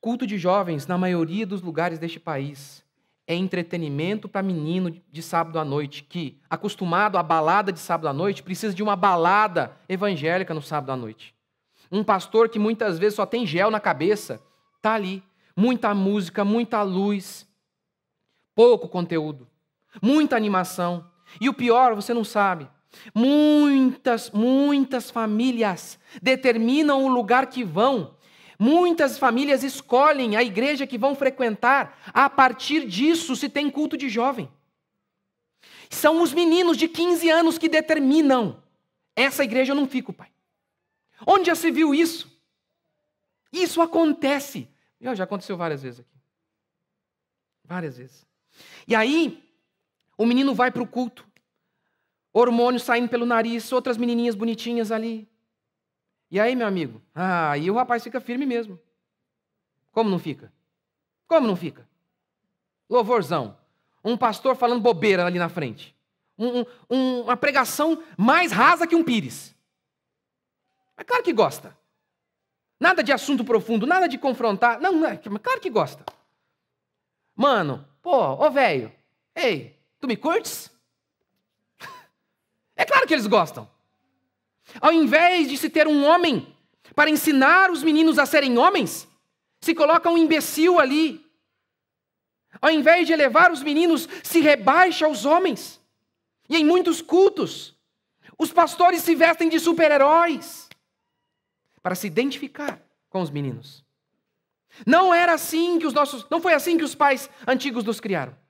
Culto de jovens, na maioria dos lugares deste país, é entretenimento para menino de sábado à noite, que, acostumado à balada de sábado à noite, precisa de uma balada evangélica no sábado à noite. Um pastor que muitas vezes só tem gel na cabeça, está ali. Muita música, muita luz, pouco conteúdo, muita animação. E o pior, você não sabe, Muitas, muitas famílias determinam o lugar que vão Muitas famílias escolhem a igreja que vão frequentar, a partir disso se tem culto de jovem. São os meninos de 15 anos que determinam: essa igreja eu não fico, pai. Onde já se viu isso? Isso acontece. já aconteceu várias vezes aqui. Várias vezes. E aí, o menino vai para o culto, hormônios saindo pelo nariz, outras menininhas bonitinhas ali, e aí, meu amigo? Ah, aí o rapaz fica firme mesmo. Como não fica? Como não fica? Louvorzão. Um pastor falando bobeira ali na frente. Um, um, uma pregação mais rasa que um pires. É claro que gosta. Nada de assunto profundo, nada de confrontar. Não, não é, claro que gosta. Mano, pô, ô velho, ei, tu me curtes? É claro que eles gostam. Ao invés de se ter um homem para ensinar os meninos a serem homens, se coloca um imbecil ali. Ao invés de elevar os meninos, se rebaixa aos homens. E em muitos cultos, os pastores se vestem de super-heróis para se identificar com os meninos. Não era assim que os nossos, não foi assim que os pais antigos nos criaram.